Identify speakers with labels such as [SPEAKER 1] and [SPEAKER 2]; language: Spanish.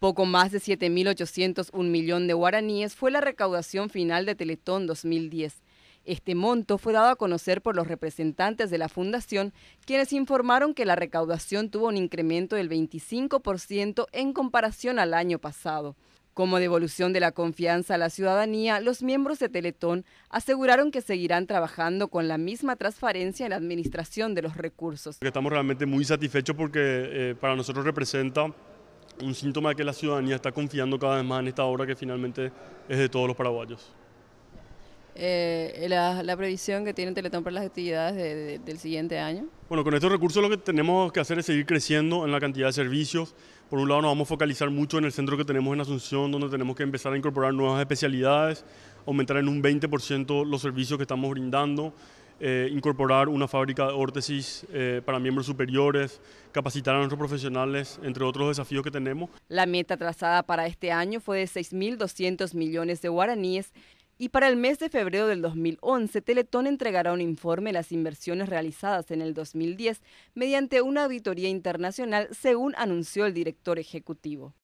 [SPEAKER 1] Poco más de 7.801 millones de guaraníes fue la recaudación final de Teletón 2010. Este monto fue dado a conocer por los representantes de la fundación, quienes informaron que la recaudación tuvo un incremento del 25% en comparación al año pasado. Como devolución de la confianza a la ciudadanía, los miembros de Teletón aseguraron que seguirán trabajando con la misma transparencia en la administración de los recursos.
[SPEAKER 2] Estamos realmente muy satisfechos porque eh, para nosotros representa un síntoma de que la ciudadanía está confiando cada vez más en esta obra que finalmente es de todos los paraguayos.
[SPEAKER 3] Eh, la, la, previsión que tiene Teletón para las actividades del siguiente año?
[SPEAKER 2] Bueno, con estos recursos lo que tenemos que hacer es seguir creciendo en la cantidad de servicios. Por un lado nos vamos a focalizar mucho en el centro que tenemos en Asunción, donde tenemos que empezar a incorporar nuevas especialidades, aumentar en un 20% los servicios que estamos brindando, eh, incorporar una fábrica de órtesis eh, para miembros superiores, capacitar a nuestros profesionales, entre otros desafíos que tenemos.
[SPEAKER 1] La meta trazada para este año fue de 6.200 millones de guaraníes y para el mes de febrero del 2011 Teletón entregará un informe de las inversiones realizadas en el 2010 mediante una auditoría internacional, según anunció el director ejecutivo.